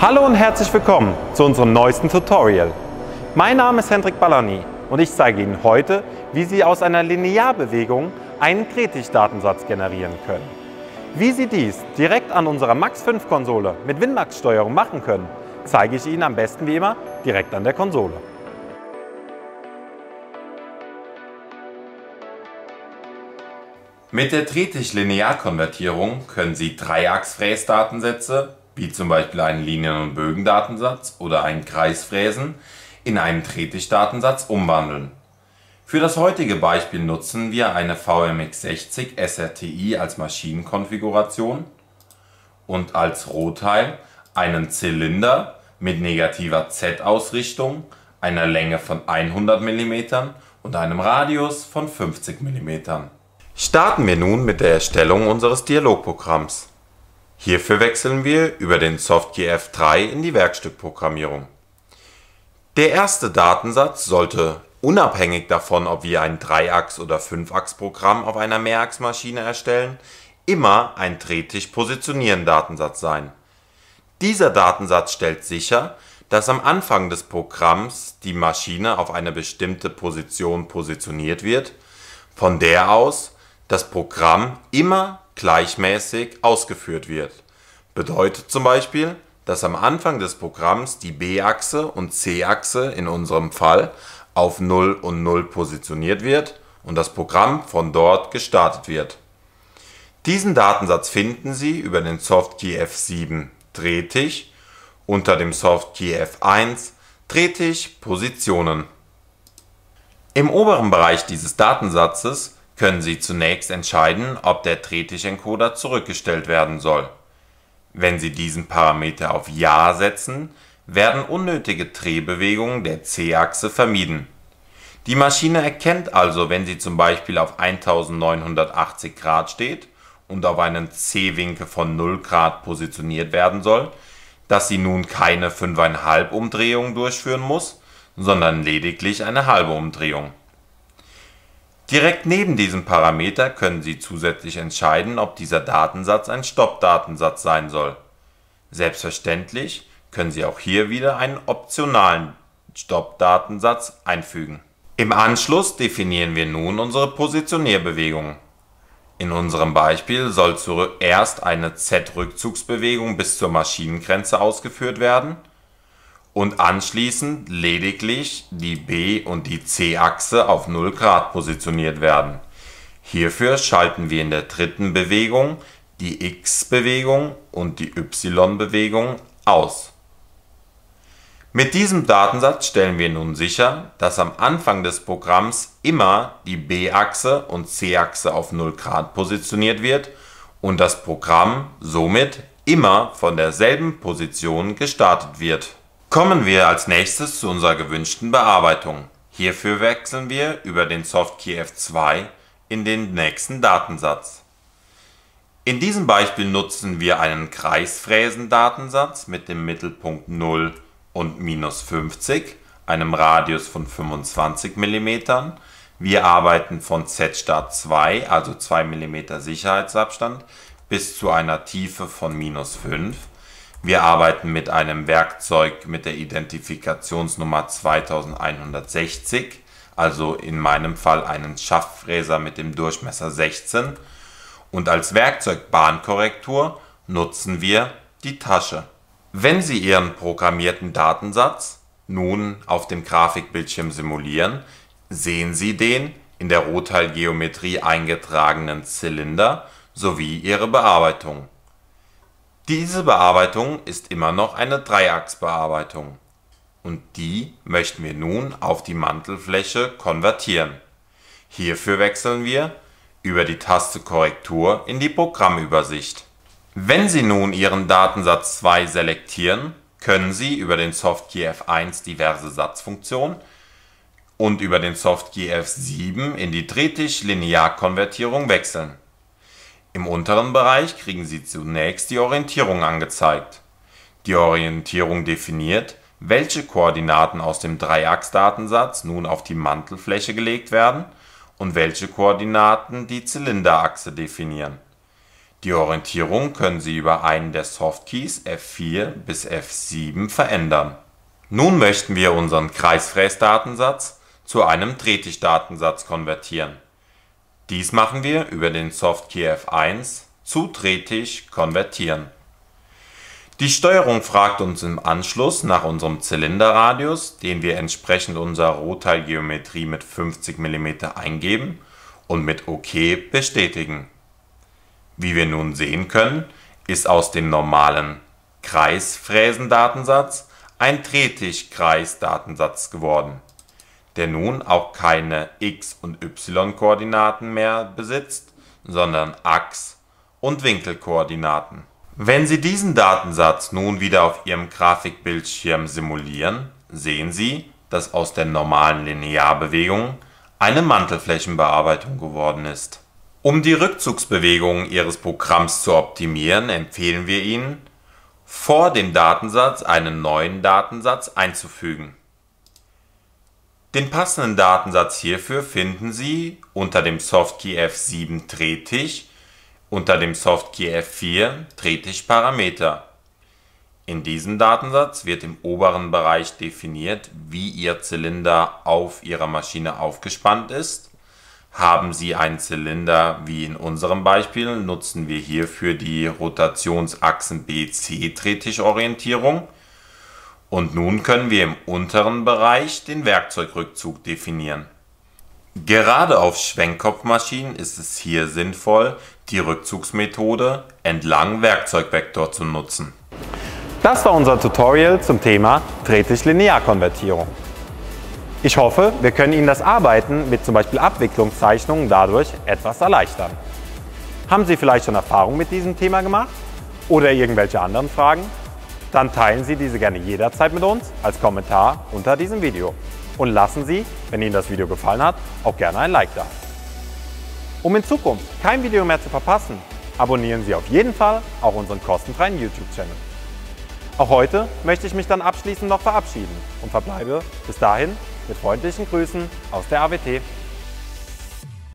Hallo und herzlich willkommen zu unserem neuesten Tutorial. Mein Name ist Hendrik Ballerny und ich zeige Ihnen heute, wie Sie aus einer Linearbewegung einen Kretich-Datensatz generieren können. Wie Sie dies direkt an unserer Max5-Konsole mit Winmax-Steuerung machen können, zeige ich Ihnen am besten wie immer direkt an der Konsole. Mit der Tretich-Linearkonvertierung können Sie Dreiachs-Fräsdatensätze, wie zum Beispiel einen Linien- und Bögendatensatz oder einen Kreisfräsen, in einen Tretisch-Datensatz umwandeln. Für das heutige Beispiel nutzen wir eine VMX60 SRTI als Maschinenkonfiguration und als Rohteil einen Zylinder mit negativer Z-Ausrichtung, einer Länge von 100 mm und einem Radius von 50 mm. Starten wir nun mit der Erstellung unseres Dialogprogramms. Hierfür wechseln wir über den SoftGF 3 in die Werkstückprogrammierung. Der erste Datensatz sollte unabhängig davon, ob wir ein 3-Achs- oder 5-Achs-Programm auf einer Mehrachsmaschine erstellen, immer ein Drehtisch positionieren Datensatz sein. Dieser Datensatz stellt sicher, dass am Anfang des Programms die Maschine auf eine bestimmte Position positioniert wird, von der aus das Programm immer gleichmäßig ausgeführt wird. Bedeutet zum Beispiel, dass am Anfang des Programms die B-Achse und C-Achse in unserem Fall auf 0 und 0 positioniert wird und das Programm von dort gestartet wird. Diesen Datensatz finden Sie über den Softkey f 7 Drehtisch unter dem Softkey f 1 Drehtisch Positionen. Im oberen Bereich dieses Datensatzes können Sie zunächst entscheiden, ob der Drehtischencoder zurückgestellt werden soll. Wenn Sie diesen Parameter auf Ja setzen, werden unnötige Drehbewegungen der c-Achse vermieden. Die Maschine erkennt also, wenn sie zum Beispiel auf 1980 Grad steht und auf einen C-Winkel von 0 Grad positioniert werden soll, dass sie nun keine 5,5 Umdrehungen durchführen muss, sondern lediglich eine halbe Umdrehung Direkt neben diesem Parameter können Sie zusätzlich entscheiden, ob dieser Datensatz ein Stoppdatensatz sein soll. Selbstverständlich können Sie auch hier wieder einen optionalen Stoppdatensatz einfügen. Im Anschluss definieren wir nun unsere Positionierbewegung. In unserem Beispiel soll zuerst eine Z-Rückzugsbewegung bis zur Maschinengrenze ausgeführt werden – und anschließend lediglich die B- und die C-Achse auf 0 Grad positioniert werden. Hierfür schalten wir in der dritten Bewegung die X-Bewegung und die Y-Bewegung aus. Mit diesem Datensatz stellen wir nun sicher, dass am Anfang des Programms immer die B-Achse und C-Achse auf 0 Grad positioniert wird und das Programm somit immer von derselben Position gestartet wird. Kommen wir als Nächstes zu unserer gewünschten Bearbeitung. Hierfür wechseln wir über den Softkey F2 in den nächsten Datensatz. In diesem Beispiel nutzen wir einen Kreisfräsendatensatz mit dem Mittelpunkt 0 und minus 50, einem Radius von 25 mm. Wir arbeiten von Z-Start 2, also 2 mm Sicherheitsabstand, bis zu einer Tiefe von minus 5 wir arbeiten mit einem Werkzeug mit der Identifikationsnummer 2160, also in meinem Fall einen Schafffräser mit dem Durchmesser 16. Und als Werkzeug Bahnkorrektur nutzen wir die Tasche. Wenn Sie Ihren programmierten Datensatz nun auf dem Grafikbildschirm simulieren, sehen Sie den in der Rotteilgeometrie eingetragenen Zylinder sowie Ihre Bearbeitung. Diese Bearbeitung ist immer noch eine Dreiachsbearbeitung und die möchten wir nun auf die Mantelfläche konvertieren. Hierfür wechseln wir über die Taste Korrektur in die Programmübersicht. Wenn Sie nun Ihren Datensatz 2 selektieren, können Sie über den Softkey F1 diverse Satzfunktionen und über den Softkey F7 in die Drehtisch-Linear-Konvertierung wechseln. Im unteren Bereich kriegen Sie zunächst die Orientierung angezeigt. Die Orientierung definiert, welche Koordinaten aus dem Dreiecksdatensatz nun auf die Mantelfläche gelegt werden und welche Koordinaten die Zylinderachse definieren. Die Orientierung können Sie über einen der Softkeys F4 bis F7 verändern. Nun möchten wir unseren Kreisfräßdatensatz zu einem Drehtischdatensatz konvertieren. Dies machen wir über den soft F1 zu Drehtisch konvertieren. Die Steuerung fragt uns im Anschluss nach unserem Zylinderradius, den wir entsprechend unserer Rohteilgeometrie mit 50 mm eingeben und mit OK bestätigen. Wie wir nun sehen können, ist aus dem normalen Kreisfräsendatensatz ein Drehtischkreisdatensatz geworden der nun auch keine x und y-Koordinaten mehr besitzt, sondern Achs und Winkelkoordinaten. Wenn Sie diesen Datensatz nun wieder auf Ihrem Grafikbildschirm simulieren, sehen Sie, dass aus der normalen Linearbewegung eine Mantelflächenbearbeitung geworden ist. Um die Rückzugsbewegungen Ihres Programms zu optimieren, empfehlen wir Ihnen, vor dem Datensatz einen neuen Datensatz einzufügen den passenden Datensatz hierfür finden Sie unter dem Softkey F7 Drehtisch, unter dem Softkey F4 Drehtischparameter. In diesem Datensatz wird im oberen Bereich definiert, wie Ihr Zylinder auf Ihrer Maschine aufgespannt ist. Haben Sie einen Zylinder wie in unserem Beispiel, nutzen wir hierfür die Rotationsachsen BC Drehtischorientierung und nun können wir im unteren Bereich den Werkzeugrückzug definieren. Gerade auf Schwenkkopfmaschinen ist es hier sinnvoll, die Rückzugsmethode entlang Werkzeugvektor zu nutzen. Das war unser Tutorial zum Thema Drehtisch-Linearkonvertierung. Ich hoffe, wir können Ihnen das Arbeiten mit zum Beispiel Abwicklungszeichnungen dadurch etwas erleichtern. Haben Sie vielleicht schon Erfahrung mit diesem Thema gemacht oder irgendwelche anderen Fragen? Dann teilen Sie diese gerne jederzeit mit uns als Kommentar unter diesem Video. Und lassen Sie, wenn Ihnen das Video gefallen hat, auch gerne ein Like da. Um in Zukunft kein Video mehr zu verpassen, abonnieren Sie auf jeden Fall auch unseren kostenfreien YouTube-Channel. Auch heute möchte ich mich dann abschließend noch verabschieden und verbleibe bis dahin mit freundlichen Grüßen aus der AWT.